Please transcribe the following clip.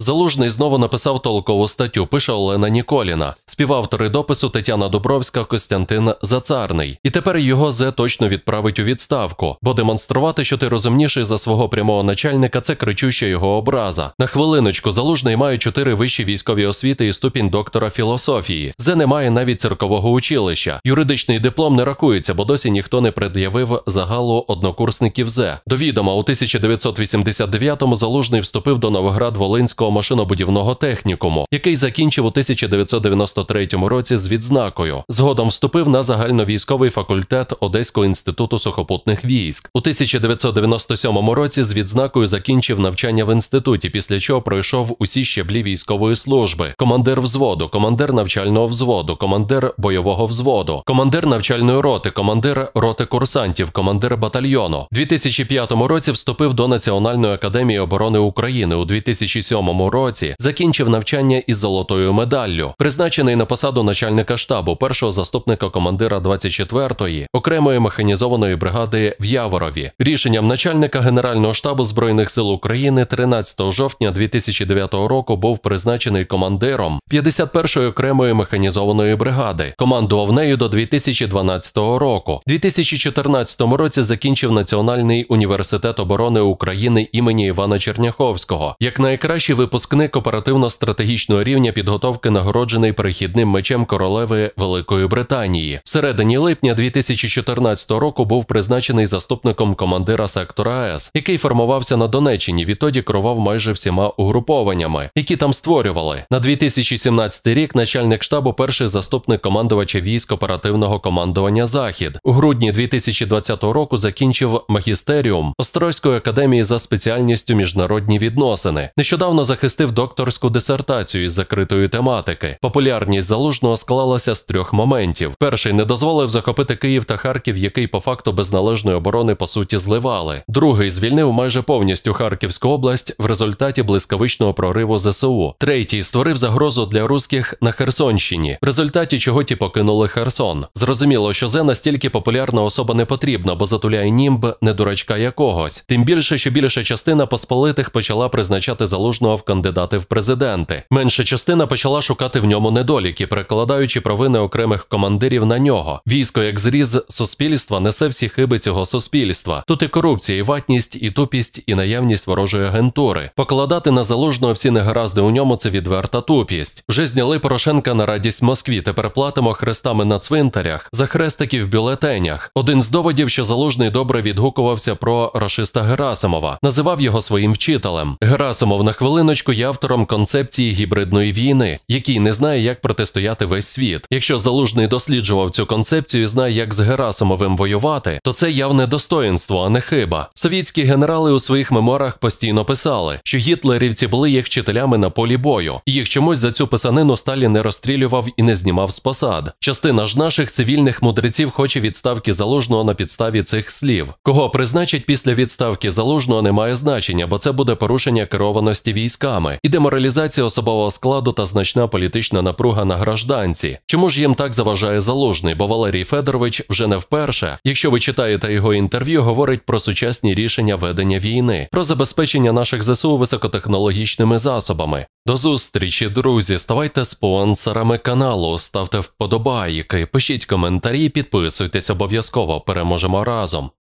Залужний знову написав толкову статтю, пише Олена Ніколіна, співавтори допису Тетяна Дубровська, Костянтин Зацарний. І тепер його Зе точно відправить у відставку, бо демонструвати, що ти розумніший за свого прямого начальника, це кричуща його образа. На хвилиночку залужний має чотири вищі військові освіти і ступінь доктора філософії. Зе не має навіть циркового училища. Юридичний диплом не рахується, бо досі ніхто не пред'явив загалу однокурсників ЗЕ. До відома у 1989-му залужний вступив до Новоград Волинського. Київського машинобудівного технікуму, який закінчив у 1993 році з відзнакою. Згодом вступив на загальновійськовий факультет Одеського інституту сухопутних військ. У 1997 році з відзнакою закінчив навчання в інституті, після чого пройшов усі щеблі військової служби: командир взводу, командир навчального взводу, командир бойового взводу, командир навчальної роти, командир роти курсантів, командир батальйону. У 2005 році вступив до Національної академії оборони України у 2007 1997 році закінчив навчання із золотою медаллю, призначений на посаду начальника штабу першого заступника командира 24-ї окремої механізованої бригади в Яворові. Рішенням начальника Генерального штабу збройних сил України 13 жовтня 2009 року був призначений командиром 51-ї окремої механізованої бригади. Командував нею до 2012 року. У 2014 році закінчив Національний університет оборони України імені Івана Черняховського як найкращий випускник оперативно-стратегічного рівня підготовки нагороджений перехідним мечем королеви Великої Британії. В середині липня 2014 року був призначений заступником командира сектора АЕС, який формувався на Донеччині. Відтоді керував майже всіма угрупованнями, які там створювали. На 2017 рік начальник штабу перший заступник командувача військ оперативного командування Захід у грудні 2020 року закінчив магістеріум Острозької академії за спеціальністю міжнародні відносини. Нещодавно захистив докторську дисертацію із закритої тематики. Популярність залужного склалася з трьох моментів: перший не дозволив захопити Київ та Харків, який по факту без належної оборони по суті зливали. Другий звільнив майже повністю Харківську область в результаті блискавичного прориву ЗСУ. Третій створив загрозу для русських на Херсонщині, в результаті чого ті покинули Херсон. Зрозуміло, що Зе настільки популярна особа не потрібна, бо затуляє німб не дурачка якогось. Тим більше, що більша частина посполитих почала призначати залужного в кандидати в президенти. Менша частина почала шукати в ньому недоліки, перекладаючи провини окремих командирів на нього. Військо, як зріз суспільства, несе всі хиби цього суспільства. Тут і корупція, і ватність, і тупість, і наявність ворожої агентури. Покладати на залужного всі негаразди у ньому це відверта тупість. Вже зняли Порошенка на радість Москві. Тепер платимо хрестами на цвинтарях за хрестики в бюлетенях. Один з доводів, що залужний добре відгукувався про Рашиста Герасимова, називав його своїм вчителем. Герасимов на хвилину. Яночко є автором концепції гібридної війни, який не знає, як протистояти весь світ. Якщо залужний досліджував цю концепцію і знає, як з Герасимовим воювати, то це явне достоїнство, а не хиба. Совітські генерали у своїх меморах постійно писали, що гітлерівці були їх вчителями на полі бою, їх чомусь за цю писанину Сталін не розстрілював і не знімав з посад. Частина ж наших цивільних мудреців хоче відставки залужного на підставі цих слів. Кого призначить після відставки залужного, не має значення, бо це буде порушення керованості військ військами і деморалізація особового складу та значна політична напруга на гражданці. Чому ж їм так заважає заложний? Бо Валерій Федорович вже не вперше, якщо ви читаєте його інтерв'ю, говорить про сучасні рішення ведення війни, про забезпечення наших ЗСУ високотехнологічними засобами. До зустрічі, друзі. Ставайте спонсорами каналу, ставте вподобайки, пишіть коментарі, підписуйтесь обов'язково. Переможемо разом.